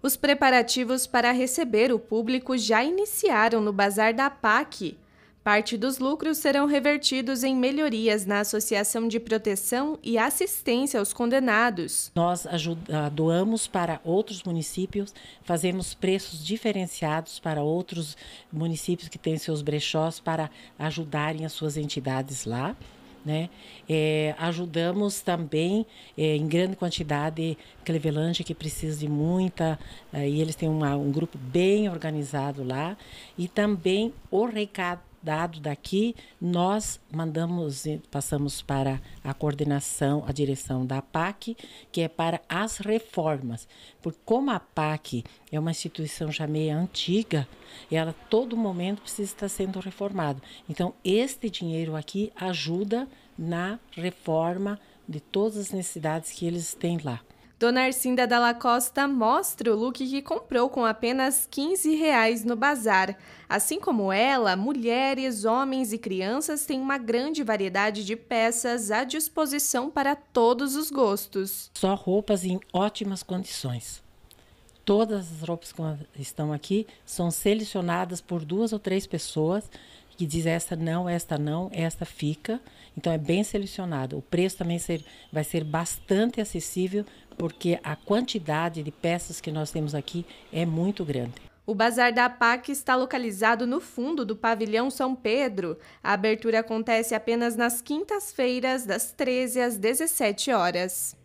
Os preparativos para receber o público já iniciaram no Bazar da PAC. Parte dos lucros serão revertidos em melhorias na Associação de Proteção e Assistência aos Condenados. Nós ah, doamos para outros municípios, fazemos preços diferenciados para outros municípios que têm seus brechós para ajudarem as suas entidades lá. Né? É, ajudamos também é, em grande quantidade Cleveland que precisa de muita, é, e eles têm uma, um grupo bem organizado lá. E também o recado dado daqui, nós mandamos, passamos para a coordenação, a direção da PAC, que é para as reformas. Porque como a PAC é uma instituição já meio antiga, ela todo momento precisa estar sendo reformada. Então, este dinheiro aqui ajuda na reforma de todas as necessidades que eles têm lá. Dona Arcinda Dalla Costa mostra o look que comprou com apenas 15 reais no bazar. Assim como ela, mulheres, homens e crianças têm uma grande variedade de peças à disposição para todos os gostos. Só roupas em ótimas condições. Todas as roupas que estão aqui são selecionadas por duas ou três pessoas que diz esta não, esta não, esta fica. Então é bem selecionado. O preço também ser, vai ser bastante acessível, porque a quantidade de peças que nós temos aqui é muito grande. O Bazar da pac está localizado no fundo do Pavilhão São Pedro. A abertura acontece apenas nas quintas-feiras, das 13 às 17 horas.